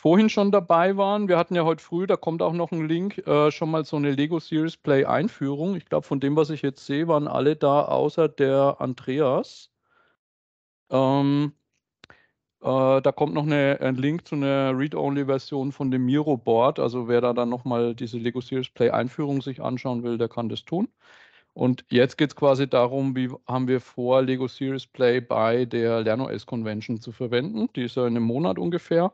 vorhin schon dabei waren. Wir hatten ja heute früh, da kommt auch noch ein Link, äh, schon mal so eine Lego Series Play Einführung. Ich glaube, von dem, was ich jetzt sehe, waren alle da, außer der Andreas. Ähm, äh, da kommt noch eine, ein Link zu einer Read-Only-Version von dem Miro Board. Also wer da dann nochmal diese Lego Series Play Einführung sich anschauen will, der kann das tun. Und jetzt geht es quasi darum, wie haben wir vor, Lego Series Play bei der LernoS Convention zu verwenden. Die ist ja in einem Monat ungefähr.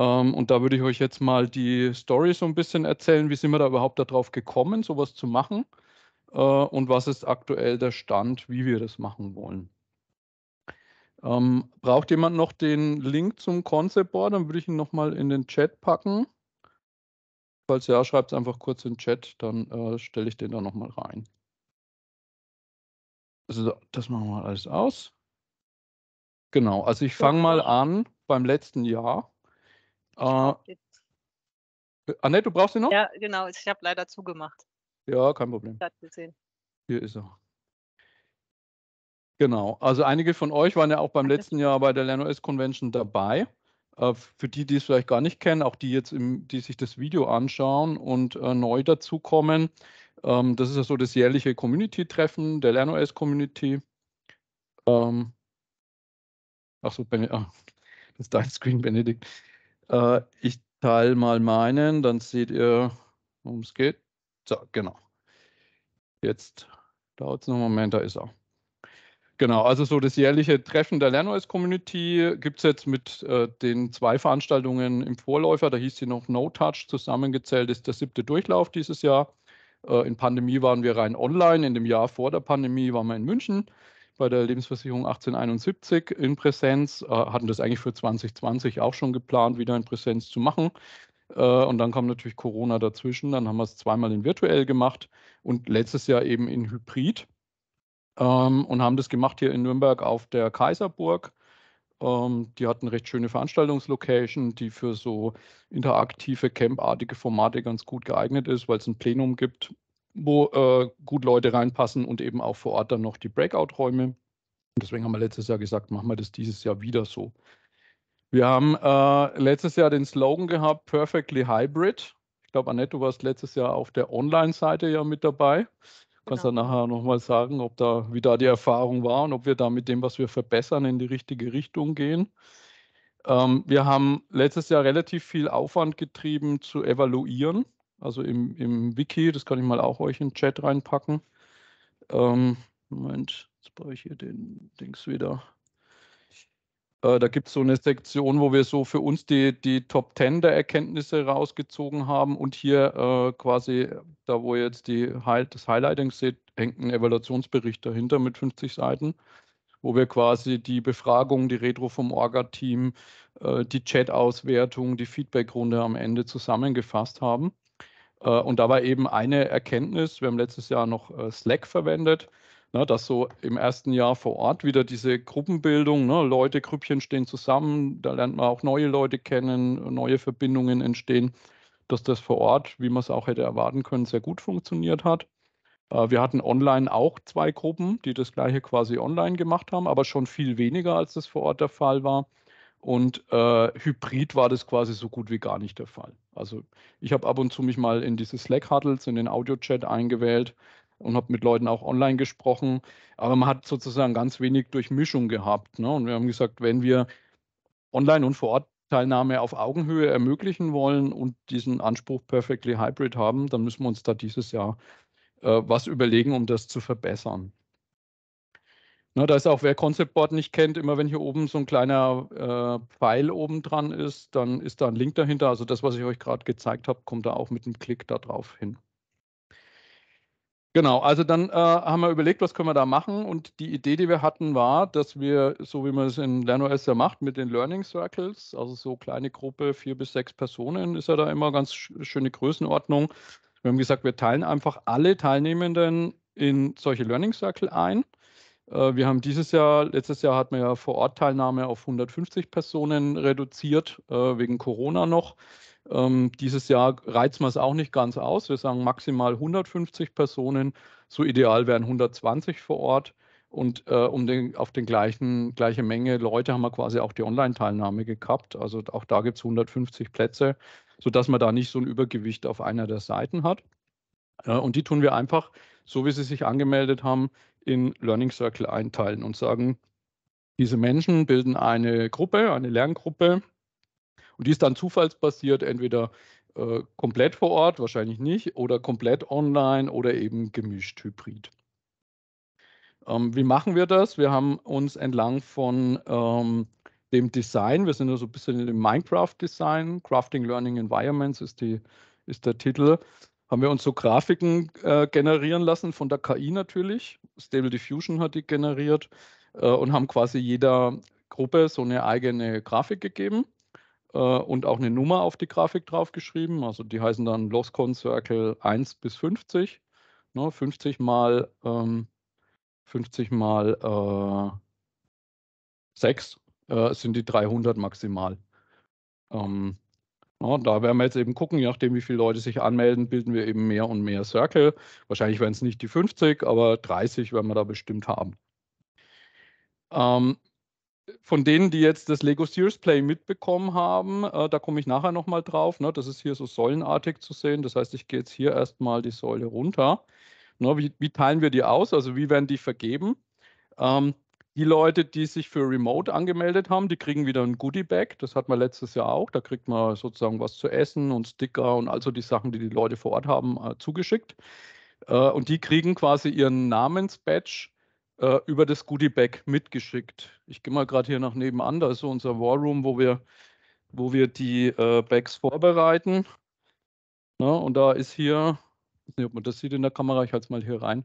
Ähm, und da würde ich euch jetzt mal die Story so ein bisschen erzählen. Wie sind wir da überhaupt darauf gekommen, sowas zu machen? Äh, und was ist aktuell der Stand, wie wir das machen wollen? Ähm, braucht jemand noch den Link zum Concept Board? Dann würde ich ihn nochmal in den Chat packen. Falls ja, schreibt es einfach kurz in den Chat, dann äh, stelle ich den da nochmal rein. Also, das machen wir alles aus. Genau, also ich fange mal an beim letzten Jahr. Äh, Annette, du brauchst ihn noch? Ja, genau. Ich habe leider zugemacht. Ja, kein Problem. Hier ist er. Genau. Also einige von euch waren ja auch beim letzten Jahr bei der LernOS Convention dabei. Äh, für die, die es vielleicht gar nicht kennen, auch die jetzt, im, die sich das Video anschauen und äh, neu dazukommen. Ähm, das ist ja so das jährliche Community-Treffen der LernOS-Community. Ähm, Achso, Benedikt, ah, das ist dein Screen, Benedikt. Äh, ich teile mal meinen, dann seht ihr, worum es geht. So, genau. Jetzt dauert es noch einen Moment, da ist er. Genau, also so das jährliche Treffen der LernOS-Community gibt es jetzt mit äh, den zwei Veranstaltungen im Vorläufer, da hieß sie noch No Touch, zusammengezählt ist der siebte Durchlauf dieses Jahr. Äh, in Pandemie waren wir rein online, in dem Jahr vor der Pandemie waren wir in München bei der Lebensversicherung 1871 in Präsenz, äh, hatten das eigentlich für 2020 auch schon geplant, wieder in Präsenz zu machen. Äh, und dann kam natürlich Corona dazwischen. Dann haben wir es zweimal in virtuell gemacht und letztes Jahr eben in Hybrid. Ähm, und haben das gemacht hier in Nürnberg auf der Kaiserburg. Ähm, die hatten recht schöne Veranstaltungslocation, die für so interaktive, campartige Formate ganz gut geeignet ist, weil es ein Plenum gibt wo äh, gut Leute reinpassen und eben auch vor Ort dann noch die Breakout-Räume. Deswegen haben wir letztes Jahr gesagt, machen wir das dieses Jahr wieder so. Wir haben äh, letztes Jahr den Slogan gehabt, Perfectly Hybrid. Ich glaube, Annette, du warst letztes Jahr auf der Online-Seite ja mit dabei. Du kannst genau. dann nachher nochmal sagen, ob da, wie da die Erfahrung war und ob wir da mit dem, was wir verbessern, in die richtige Richtung gehen. Ähm, wir haben letztes Jahr relativ viel Aufwand getrieben zu evaluieren also im, im Wiki, das kann ich mal auch euch in den Chat reinpacken. Ähm, Moment, jetzt brauche ich hier den Dings wieder. Äh, da gibt es so eine Sektion, wo wir so für uns die, die Top 10 der Erkenntnisse rausgezogen haben und hier äh, quasi, da wo ihr jetzt die, das Highlighting seht, hängt ein Evaluationsbericht dahinter mit 50 Seiten wo wir quasi die Befragung, die Retro vom Orga-Team, äh, die Chat-Auswertung, die Feedback-Runde am Ende zusammengefasst haben. Äh, und da war eben eine Erkenntnis, wir haben letztes Jahr noch äh, Slack verwendet, ne, dass so im ersten Jahr vor Ort wieder diese Gruppenbildung, ne, Leute, Grüppchen stehen zusammen, da lernt man auch neue Leute kennen, neue Verbindungen entstehen, dass das vor Ort, wie man es auch hätte erwarten können, sehr gut funktioniert hat. Äh, wir hatten online auch zwei Gruppen, die das gleiche quasi online gemacht haben, aber schon viel weniger, als das vor Ort der Fall war. Und äh, hybrid war das quasi so gut wie gar nicht der Fall. Also ich habe ab und zu mich mal in diese Slack-Huddles, in den Audio-Chat eingewählt und habe mit Leuten auch online gesprochen. Aber man hat sozusagen ganz wenig Durchmischung gehabt. Ne? Und wir haben gesagt, wenn wir online und vor Ort Teilnahme auf Augenhöhe ermöglichen wollen und diesen Anspruch perfectly hybrid haben, dann müssen wir uns da dieses Jahr äh, was überlegen, um das zu verbessern. Na, ne, da ist auch, wer Concept Board nicht kennt, immer wenn hier oben so ein kleiner äh, Pfeil oben dran ist, dann ist da ein Link dahinter. Also das, was ich euch gerade gezeigt habe, kommt da auch mit einem Klick da drauf hin. Genau, also dann äh, haben wir überlegt, was können wir da machen und die Idee, die wir hatten, war, dass wir, so wie man es in LernOS ja macht, mit den Learning Circles, also so kleine Gruppe, vier bis sechs Personen, ist ja da immer ganz schöne Größenordnung. Wir haben gesagt, wir teilen einfach alle Teilnehmenden in solche Learning Circle ein äh, wir haben dieses Jahr, letztes Jahr hatten wir ja vor Ort Teilnahme auf 150 Personen reduziert, äh, wegen Corona noch. Ähm, dieses Jahr reizen wir es auch nicht ganz aus. Wir sagen maximal 150 Personen. So ideal wären 120 vor Ort. Und äh, um den, auf den gleichen gleiche Menge Leute haben wir quasi auch die Online-Teilnahme gekappt. Also auch da gibt es 150 Plätze, sodass man da nicht so ein Übergewicht auf einer der Seiten hat. Äh, und die tun wir einfach, so wie sie sich angemeldet haben, in Learning Circle einteilen und sagen, diese Menschen bilden eine Gruppe, eine Lerngruppe und die ist dann zufallsbasiert, entweder äh, komplett vor Ort, wahrscheinlich nicht, oder komplett online oder eben gemischt, hybrid. Ähm, wie machen wir das? Wir haben uns entlang von ähm, dem Design, wir sind ja so ein bisschen in dem Minecraft-Design, Crafting Learning Environments ist, die, ist der Titel, haben wir uns so Grafiken äh, generieren lassen von der KI natürlich. Stable Diffusion hat die generiert äh, und haben quasi jeder Gruppe so eine eigene Grafik gegeben äh, und auch eine Nummer auf die Grafik draufgeschrieben. Also die heißen dann Loss Con Circle 1 bis 50. Ne, 50 mal, ähm, 50 mal 6 äh, äh, sind die 300 maximal. Ähm, ja, ne, da werden wir jetzt eben gucken, je nachdem, wie viele Leute sich anmelden, bilden wir eben mehr und mehr Circle. Wahrscheinlich werden es nicht die 50, aber 30 werden wir da bestimmt haben. Ähm, von denen, die jetzt das Lego Sears Play mitbekommen haben, äh, da komme ich nachher nochmal drauf. Ne? Das ist hier so säulenartig zu sehen. Das heißt, ich gehe jetzt hier erstmal die Säule runter. Ne? Wie, wie, teilen wir die aus? Also wie werden die vergeben? Ähm, die Leute, die sich für Remote angemeldet haben, die kriegen wieder ein Goodie-Bag. Das hat man letztes Jahr auch. Da kriegt man sozusagen was zu essen und Sticker und also die Sachen, die die Leute vor Ort haben, äh, zugeschickt. Äh, und die kriegen quasi ihren Namensbadge äh, über das Goodie-Bag mitgeschickt. Ich gehe mal gerade hier nach nebenan. Da ist so unser War Room, wo wir, wo wir die Bags vorbereiten. Na, ne, und da ist hier, ich weiß nicht, ob man das sieht in der Kamera, ich halte es mal hier rein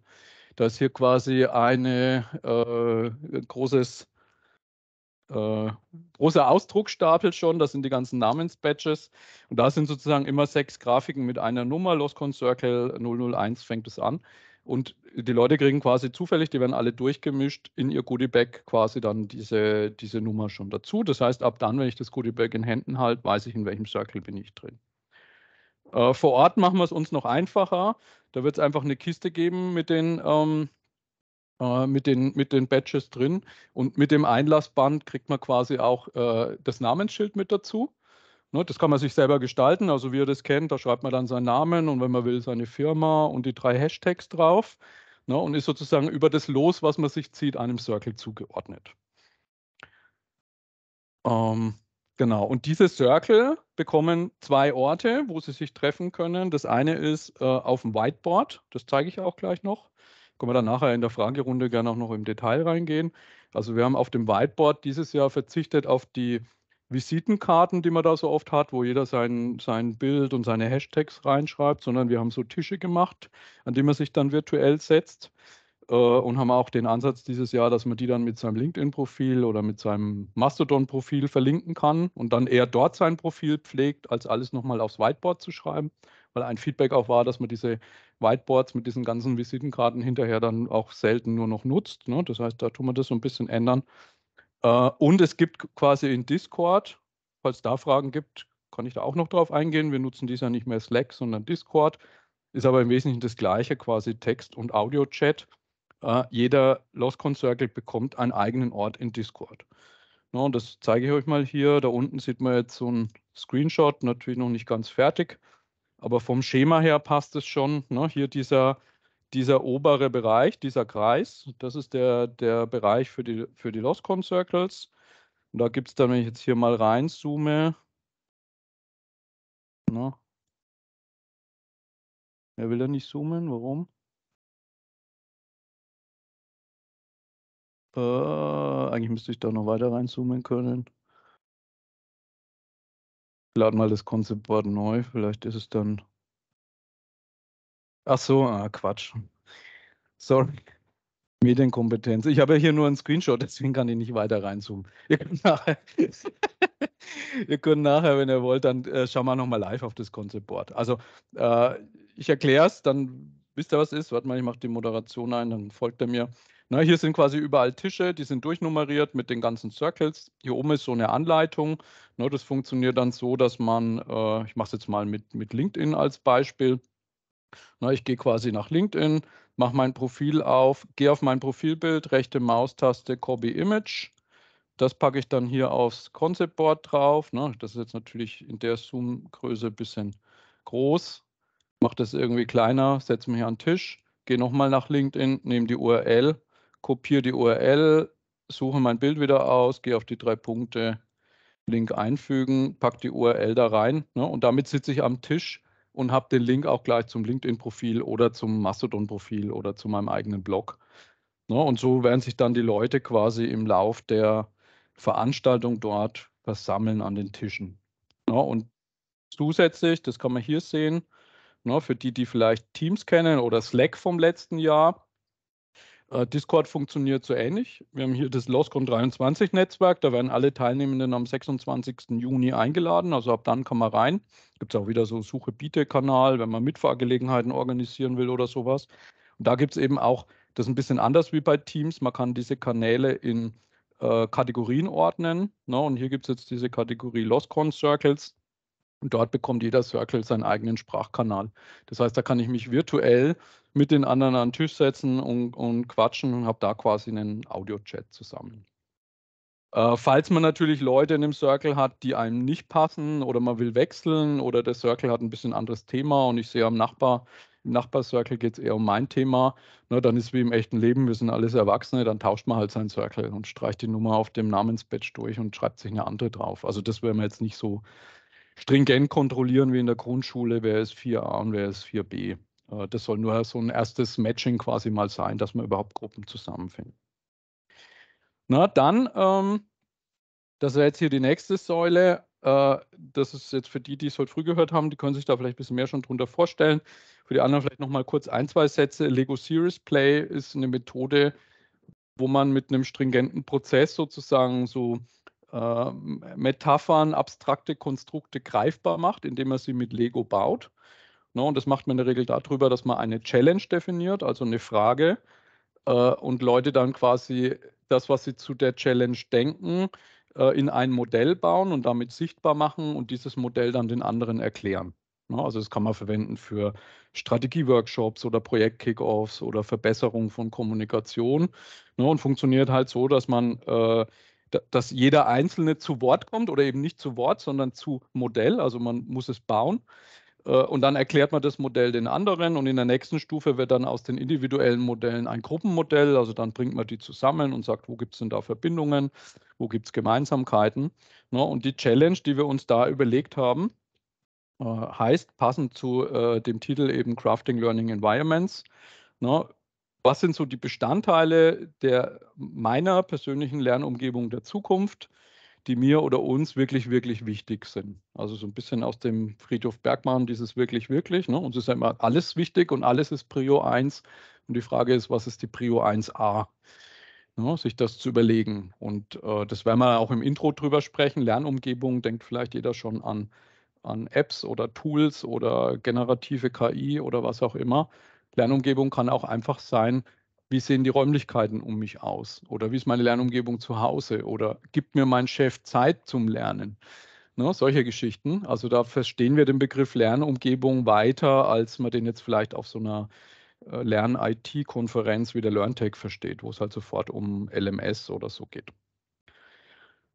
dass hier quasi eine äh, großes äh, großer Ausdruckstapel schon, das sind die ganzen Namensbadges. Und da sind sozusagen immer sechs Grafiken mit einer Nummer. Loscon Circle 001 fängt es an. Und die Leute kriegen quasi zufällig, die werden alle durchgemischt, in ihr Goodiebag quasi dann diese, diese Nummer schon dazu. Das heißt, ab dann, wenn ich das Goodiebag in Händen halte, weiß ich, in welchem Circle bin ich drin. Äh, vor Ort machen wir es uns noch einfacher. Da wird es einfach eine Kiste geben mit den, ähm, äh, mit, den, mit den Badges drin. Und mit dem Einlassband kriegt man quasi auch äh, das Namensschild mit dazu. Ne, das kann man sich selber gestalten. Also wie ihr das kennt, da schreibt man dann seinen Namen und wenn man will, seine Firma und die drei Hashtags drauf. Ne, und ist sozusagen über das Los, was man sich zieht, einem Circle zugeordnet. Ähm, Genau, und diese Circle bekommen zwei Orte, wo sie sich treffen können. Das eine ist äh, auf dem Whiteboard, das zeige ich auch gleich noch. Können wir dann nachher in der Fragerunde gerne auch noch im Detail reingehen. Also wir haben auf dem Whiteboard dieses Jahr verzichtet auf die Visitenkarten, die man da so oft hat, wo jeder sein, sein Bild und seine Hashtags reinschreibt, sondern wir haben so Tische gemacht, an die man sich dann virtuell setzt äh, und haben auch den Ansatz dieses Jahr, dass man die dann mit seinem LinkedIn-Profil oder mit seinem Mastodon-Profil verlinken kann und dann eher dort sein Profil pflegt, als alles nochmal aufs Whiteboard zu schreiben, weil ein Feedback auch war, dass man diese Whiteboards mit diesen ganzen Visitenkarten hinterher dann auch selten nur noch nutzt. Ne? Das heißt, da tun wir das so ein bisschen ändern. Äh, und es gibt quasi in Discord, falls da Fragen gibt, kann ich da auch noch drauf eingehen. Wir nutzen dies ja nicht mehr Slack, sondern Discord. Ist aber im Wesentlichen das gleiche, quasi Text- und Audio-Chat äh, jeder Loscon Circle bekommt einen eigenen Ort in Discord. Ja, und das zeige ich euch mal hier. Da unten sieht man jetzt so einen Screenshot, natürlich noch nicht ganz fertig, aber vom Schema her passt es schon. Ne? Hier dieser, dieser obere Bereich, dieser Kreis, das ist der, der Bereich für die, für die Loscon Circles. Und da gibt es dann, wenn ich jetzt hier mal reinzoome, na, er will ja nicht zoomen, warum? Äh, eigentlich müsste ich da noch weiter reinzoomen können. Lade mal das Konzeptboard neu, vielleicht ist es dann. Ach so, ah, Quatsch. Sorry. Medienkompetenz. Ich habe ja hier nur einen Screenshot, deswegen kann ich nicht weiter reinzoomen. Ihr könnt nachher, ihr könnt nachher wenn ihr wollt, dann äh, schauen wir nochmal live auf das Konzeptboard. Also, äh, ich erkläre es, dann wisst ihr, was ist. Warte mal, ich mache die Moderation ein, dann folgt er mir. Na, ne, hier sind quasi überall Tische, die sind durchnummeriert mit den ganzen Circles. Hier oben ist so eine Anleitung. Na, ne, das funktioniert dann so, dass man, äh, ich mache es jetzt mal mit, mit LinkedIn als Beispiel. Na, ne, ich gehe quasi nach LinkedIn, mache mein Profil auf, gehe auf mein Profilbild, rechte Maustaste, Copy Image. Das packe ich dann hier aufs Concept Board drauf. Ne? Das ist jetzt natürlich in der Zoom-Größe ein bisschen groß. Mache das irgendwie kleiner, setze mich an den Tisch, gehe nochmal nach LinkedIn, nehme die URL kopiere die URL, suche mein Bild wieder aus, gehe auf die drei Punkte, Link einfügen, packe die URL da rein ne? und damit sitze ich am Tisch und habe den Link auch gleich zum LinkedIn-Profil oder zum Mastodon-Profil oder zu meinem eigenen Blog. Ne? Und so werden sich dann die Leute quasi im Lauf der Veranstaltung dort versammeln an den Tischen. Ne? Und zusätzlich, das kann man hier sehen, ne, für die, die vielleicht Teams kennen oder Slack vom letzten Jahr, äh, Discord funktioniert so ähnlich. Wir haben hier das Loscon 23 Netzwerk, da werden alle Teilnehmenden am 26. Juni eingeladen, also ab dann kann man rein. Gibt es auch wieder so Suche-Biete-Kanal, wenn man Mitfahrgelegenheiten organisieren will oder sowas. Und da gibt es eben auch, das ist ein bisschen anders wie bei Teams, man kann diese Kanäle in äh, Kategorien ordnen. Ne? Und hier gibt es jetzt diese Kategorie Loscon Circles. Und dort bekommt jeder Circle seinen eigenen Sprachkanal. Das heißt, da kann ich mich virtuell mit den anderen an den Tisch setzen und, und quatschen und habe da quasi einen Audio-Chat zusammen. Äh, falls man natürlich Leute in dem Circle hat, die einem nicht passen oder man will wechseln oder der Circle hat ein bisschen anderes Thema und ich sehe am Nachbar, im Nachbarcircle geht es eher um mein Thema, ne, dann ist wie im echten Leben, wir sind alles Erwachsene, dann tauscht man halt seinen Circle und streicht die Nummer auf dem Namensbatch durch und schreibt sich eine andere drauf. Also das wäre mir jetzt nicht so stringent kontrollieren wie in der Grundschule, wer ist 4a und wer ist 4b. Äh, das soll nur so ein erstes Matching quasi mal sein, dass man überhaupt Gruppen zusammenfindet. Na, dann, ähm, das wäre jetzt hier die nächste Säule. Äh, das ist jetzt für die, die es heute früh gehört haben, die können sich da vielleicht ein bisschen mehr schon drunter vorstellen. Für die anderen vielleicht nochmal kurz ein, zwei Sätze. Lego Series Play ist eine Methode, wo man mit einem stringenten Prozess sozusagen so äh, Metaphern, abstrakte Konstrukte greifbar macht, indem man sie mit Lego baut. Ne, und das macht man in der Regel darüber, dass man eine Challenge definiert, also eine Frage, äh, und Leute dann quasi das, was sie zu der Challenge denken, äh, in ein Modell bauen und damit sichtbar machen und dieses Modell dann den anderen erklären. Ne, also das kann man verwenden für Strategieworkshops oder Projektkickoffs oder Verbesserung von Kommunikation. Ne, und funktioniert halt so, dass man äh, dass jeder Einzelne zu Wort kommt oder eben nicht zu Wort, sondern zu Modell. Also man muss es bauen. Äh, und dann erklärt man das Modell den anderen und in der nächsten Stufe wird dann aus den individuellen Modellen ein Gruppenmodell. Also dann bringt man die zusammen und sagt, wo gibt es denn da Verbindungen, wo gibt es Gemeinsamkeiten. Ne, und die Challenge, die wir uns da überlegt haben, äh, heißt passend zu äh, dem Titel eben Crafting Learning Environments. Ne, was sind so die Bestandteile der meiner persönlichen Lernumgebung der Zukunft, die mir oder uns wirklich, wirklich wichtig sind. Also so ein bisschen aus dem Friedhof Bergmann, dieses wirklich, wirklich. Ne? Uns ist ja immer alles wichtig und alles ist Prio 1. Und die Frage ist, was ist die Prio 1a? Ne? Sich das zu überlegen. Und äh, das werden wir auch im Intro drüber sprechen. Lernumgebung denkt vielleicht jeder schon an, an Apps oder Tools oder generative KI oder was auch immer. Lernumgebung kann auch einfach sein, wie sehen die Räumlichkeiten um mich aus oder wie ist meine Lernumgebung zu Hause oder gibt mir mein Chef Zeit zum Lernen. Ne, solche Geschichten. Also da verstehen wir den Begriff Lernumgebung weiter, als man den jetzt vielleicht auf so einer äh, Lern-IT-Konferenz wie der LearnTech versteht, wo es halt sofort um LMS oder so geht.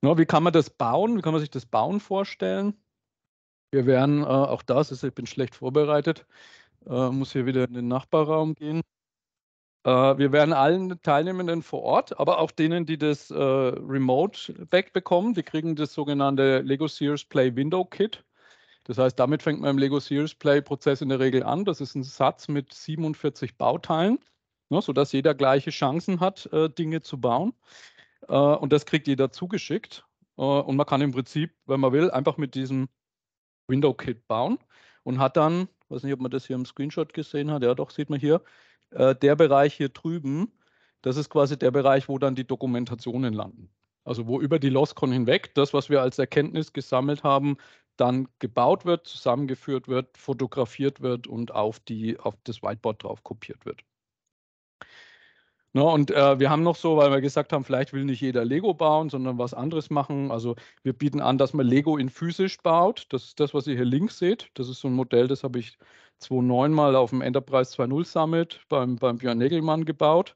Ne, wie kann man das bauen? Wie kann man sich das Bauen vorstellen? Wir werden, äh, auch das, ist, ich bin schlecht vorbereitet, äh, muss hier wieder in den Nachbarraum gehen. Äh, wir werden allen Teilnehmenden vor Ort, aber auch denen, die das äh, Remote wegbekommen, die kriegen das sogenannte Lego Series Play Window Kit. Das heißt, damit fängt man im Lego Series Play Prozess in der Regel an. Das ist ein Satz mit 47 Bauteilen, ne, sodass jeder gleiche Chancen hat, äh, Dinge zu bauen. Äh, und das kriegt jeder zugeschickt. Äh, und man kann im Prinzip, wenn man will, einfach mit diesem Window Kit bauen und hat dann ich weiß nicht, ob man das hier im Screenshot gesehen hat. Ja, doch, sieht man hier. Äh, der Bereich hier drüben, das ist quasi der Bereich, wo dann die Dokumentationen landen. Also wo über die Loscon hinweg das, was wir als Erkenntnis gesammelt haben, dann gebaut wird, zusammengeführt wird, fotografiert wird und auf, die, auf das Whiteboard drauf kopiert wird. Ne, und äh, wir haben noch so, weil wir gesagt haben, vielleicht will nicht jeder Lego bauen, sondern was anderes machen. Also wir bieten an, dass man Lego in physisch baut. Das ist das, was ihr hier links seht. Das ist so ein Modell, das habe ich 2009 mal auf dem Enterprise 2.0 Summit beim, beim Björn Nägelmann gebaut.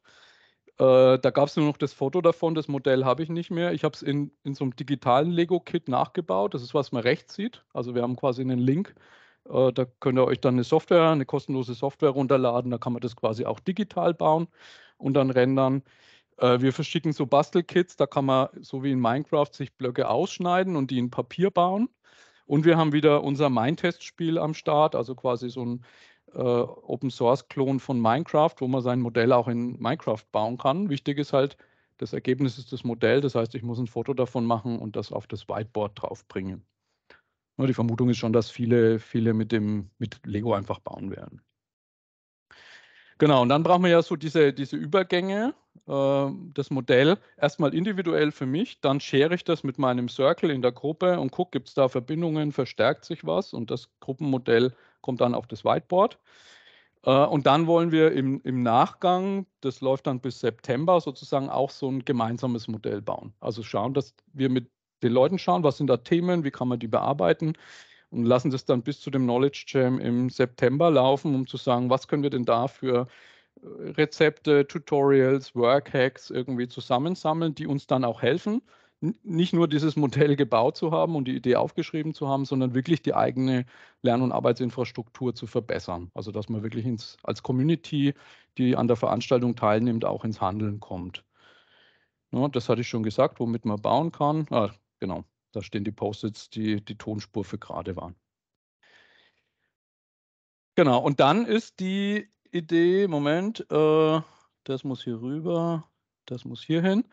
Äh, da gab es nur noch das Foto davon, das Modell habe ich nicht mehr. Ich habe es in, in so einem digitalen Lego-Kit nachgebaut. Das ist, was man rechts sieht. Also wir haben quasi einen Link äh, da könnt ihr euch dann eine Software, eine kostenlose Software runterladen. Da kann man das quasi auch digital bauen und dann rendern. Äh, wir verschicken so Bastelkits, da kann man so wie in Minecraft sich Blöcke ausschneiden und die in Papier bauen. Und wir haben wieder unser mindtest spiel am Start, also quasi so ein äh, Open-Source-Klon von Minecraft, wo man sein Modell auch in Minecraft bauen kann. Wichtig ist halt, das Ergebnis ist das Modell, das heißt, ich muss ein Foto davon machen und das auf das Whiteboard draufbringen. Nur ne, die Vermutung ist schon, dass viele, viele mit dem, mit Lego einfach bauen werden. Genau, und dann brauchen wir ja so diese, diese Übergänge, äh, das Modell erstmal individuell für mich, dann share ich das mit meinem Circle in der Gruppe und gucke, gibt es da Verbindungen, verstärkt sich was und das Gruppenmodell kommt dann auf das Whiteboard. Äh, und dann wollen wir im, im Nachgang, das läuft dann bis September sozusagen, auch so ein gemeinsames Modell bauen. Also schauen, dass wir mit den Leuten schauen, was sind da Themen, wie kann man die bearbeiten und lassen das dann bis zu dem Knowledge Jam im September laufen, um zu sagen, was können wir denn da für äh, Rezepte, Tutorials, Workhacks irgendwie zusammensammeln, die uns dann auch helfen, nicht nur dieses Modell gebaut zu haben und die Idee aufgeschrieben zu haben, sondern wirklich die eigene Lern- und Arbeitsinfrastruktur zu verbessern. Also dass man wirklich ins, als Community, die an der Veranstaltung teilnimmt, auch ins Handeln kommt. Ja, das hatte ich schon gesagt, womit man bauen kann. Ah, Genau, da stehen die Post-its, die die Tonspur für gerade waren. Genau, und dann ist die Idee, Moment, äh, das muss hier rüber, das muss hier hin,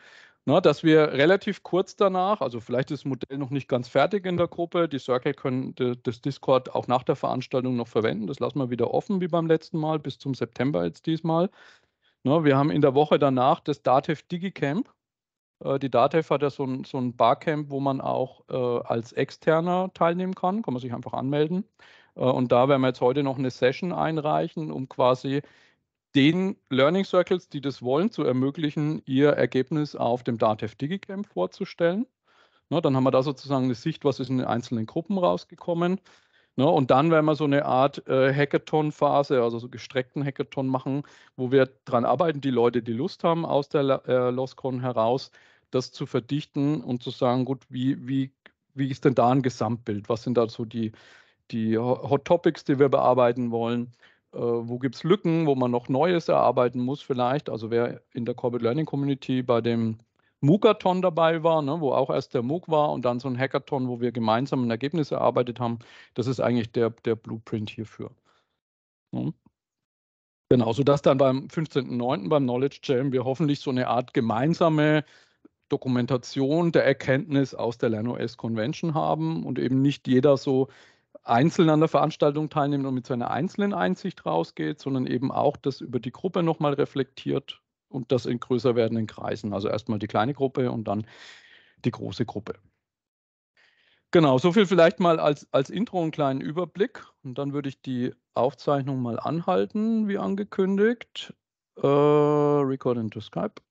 na, dass wir relativ kurz danach, also vielleicht ist das Modell noch nicht ganz fertig in der Gruppe, die Circle können das Discord auch nach der Veranstaltung noch verwenden, das lassen wir wieder offen wie beim letzten Mal, bis zum September jetzt diesmal. Na, wir haben in der Woche danach das Datev DigiCamp, äh, die DATEV hat ja so ein, so ein Barcamp, wo man auch äh, als Externer teilnehmen kann, kann man sich einfach anmelden. Äh, und da werden wir jetzt heute noch eine Session einreichen, um quasi den Learning Circles, die das wollen, zu ermöglichen, ihr Ergebnis auf dem DATEV DigiCamp vorzustellen. Na, ne, dann haben wir da sozusagen eine Sicht, was ist in den einzelnen Gruppen rausgekommen. Ne, und dann werden wir so eine Art äh, Hackathon-Phase, also so gestreckten Hackathon machen, wo wir dran arbeiten, die Leute, die Lust haben, aus der äh, LOSCON heraus, das zu verdichten und zu sagen, gut, wie, wie, wie ist denn da ein Gesamtbild? Was sind da so die, die Hot Topics, die wir bearbeiten wollen? Äh, wo gibt es Lücken, wo man noch Neues erarbeiten muss vielleicht? Also wer in der Corporate Learning Community bei dem Mookathon dabei war, ne, wo auch erst der MOOC war und dann so ein Hackathon, wo wir gemeinsam ein Ergebnis erarbeitet haben. Das ist eigentlich der, der Blueprint hierfür. Ne? Genau, sodass dann beim 15.09. beim Knowledge Jam wir hoffentlich so eine Art gemeinsame Dokumentation der Erkenntnis aus der LernOS Convention haben und eben nicht jeder so einzeln an der Veranstaltung teilnimmt und mit seiner einzelnen Einsicht rausgeht, sondern eben auch das über die Gruppe nochmal reflektiert und das in größer werdenden Kreisen. Also erstmal die kleine Gruppe und dann die große Gruppe. Genau, so viel vielleicht mal als, als Intro einen kleinen Überblick. Und dann würde ich die Aufzeichnung mal anhalten, wie angekündigt. Äh, Recording to Skype.